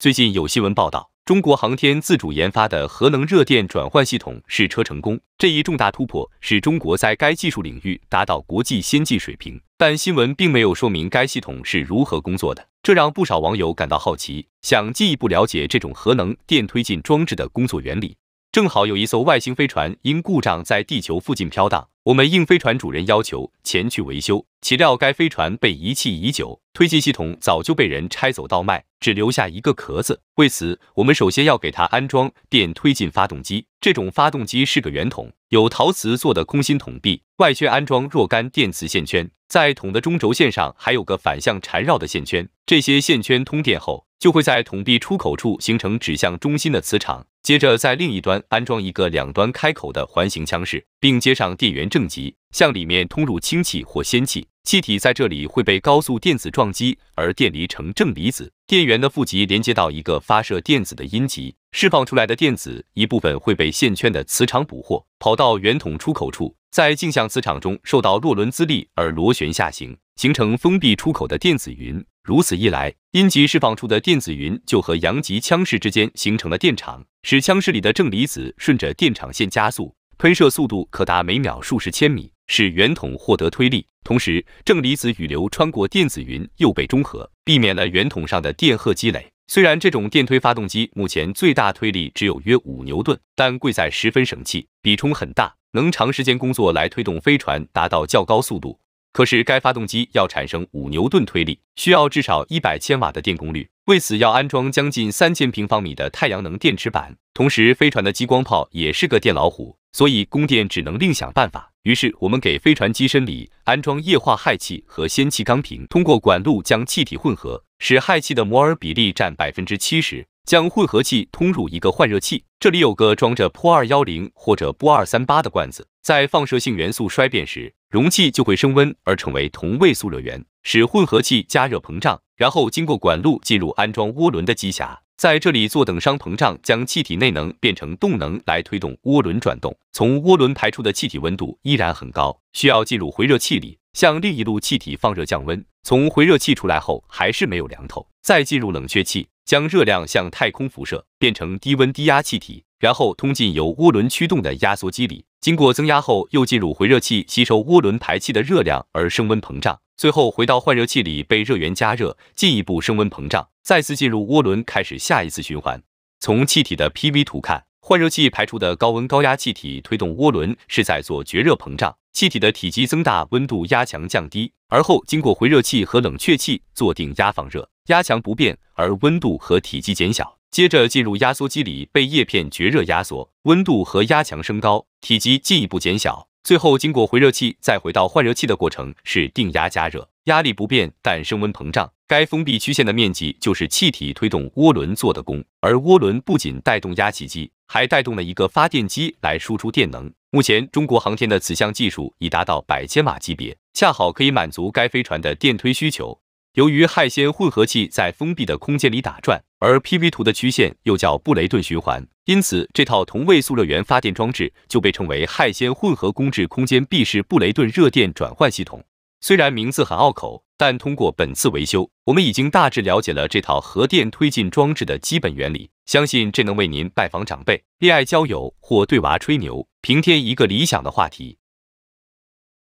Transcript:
最近有新闻报道，中国航天自主研发的核能热电转换系统试车成功，这一重大突破使中国在该技术领域达到国际先进水平。但新闻并没有说明该系统是如何工作的，这让不少网友感到好奇，想进一步了解这种核能电推进装置的工作原理。正好有一艘外星飞船因故障在地球附近飘荡，我们应飞船主人要求前去维修，岂料该飞船被遗弃已久。推进系统早就被人拆走倒卖，只留下一个壳子。为此，我们首先要给它安装电推进发动机。这种发动机是个圆筒，有陶瓷做的空心筒壁，外圈安装若干电磁线圈，在筒的中轴线上还有个反向缠绕的线圈。这些线圈通电后。就会在筒壁出口处形成指向中心的磁场，接着在另一端安装一个两端开口的环形腔室，并接上电源正极，向里面通入氢气或氙气，气体在这里会被高速电子撞击而电离成正离子，电源的负极连接到一个发射电子的阴极，释放出来的电子一部分会被线圈的磁场捕获，跑到圆筒出口处，在镜像磁场中受到洛伦兹力而螺旋下行，形成封闭出口的电子云。如此一来，阴极释放出的电子云就和阳极腔室之间形成了电场，使腔室里的正离子顺着电场线加速喷射，速度可达每秒数十千米，使圆筒获得推力。同时，正离子与流穿过电子云又被中和，避免了圆筒上的电荷积累。虽然这种电推发动机目前最大推力只有约五牛顿，但贵在十分省气，比冲很大，能长时间工作来推动飞船达到较高速度。可是该发动机要产生五牛顿推力，需要至少一百千瓦的电功率。为此要安装将近三千平方米的太阳能电池板。同时，飞船的激光炮也是个电老虎，所以供电只能另想办法。于是我们给飞船机身里安装液化氦气和氙气钢瓶，通过管路将气体混合，使氦气的摩尔比例占百分之七十，将混合气通入一个换热器，这里有个装着钋二幺零或者钋二三八的罐子，在放射性元素衰变时。容器就会升温而成为同位素热源，使混合气加热膨胀，然后经过管路进入安装涡轮的机匣，在这里做等熵膨胀，将气体内能变成动能来推动涡轮转动。从涡轮排出的气体温度依然很高，需要进入回热器里向另一路气体放热降温。从回热器出来后还是没有凉透，再进入冷却器，将热量向太空辐射，变成低温低压气体。然后通进由涡轮驱动的压缩机里，经过增压后又进入回热器吸收涡轮排气的热量而升温膨胀，最后回到换热器里被热源加热，进一步升温膨胀，再次进入涡轮开始下一次循环。从气体的 P-V 图看，换热器排出的高温高压气体推动涡轮是在做绝热膨胀，气体的体积增大，温度压强降低，而后经过回热器和冷却器做定压放热，压强不变，而温度和体积减小。接着进入压缩机里，被叶片绝热压缩，温度和压强升高，体积进一步减小。最后经过回热器再回到换热器的过程是定压加热，压力不变，但升温膨胀。该封闭曲线的面积就是气体推动涡轮做的功，而涡轮不仅带动压气机，还带动了一个发电机来输出电能。目前中国航天的此项技术已达到百千瓦级别，恰好可以满足该飞船的电推需求。由于氦氙混合气在封闭的空间里打转。而 P-V 图的曲线又叫布雷顿循环，因此这套同位素热源发电装置就被称为氦氙混合工质空间闭式布雷顿热电转换系统。虽然名字很拗口，但通过本次维修，我们已经大致了解了这套核电推进装置的基本原理。相信这能为您拜访长辈、恋爱交友或对娃吹牛，平添一个理想的话题。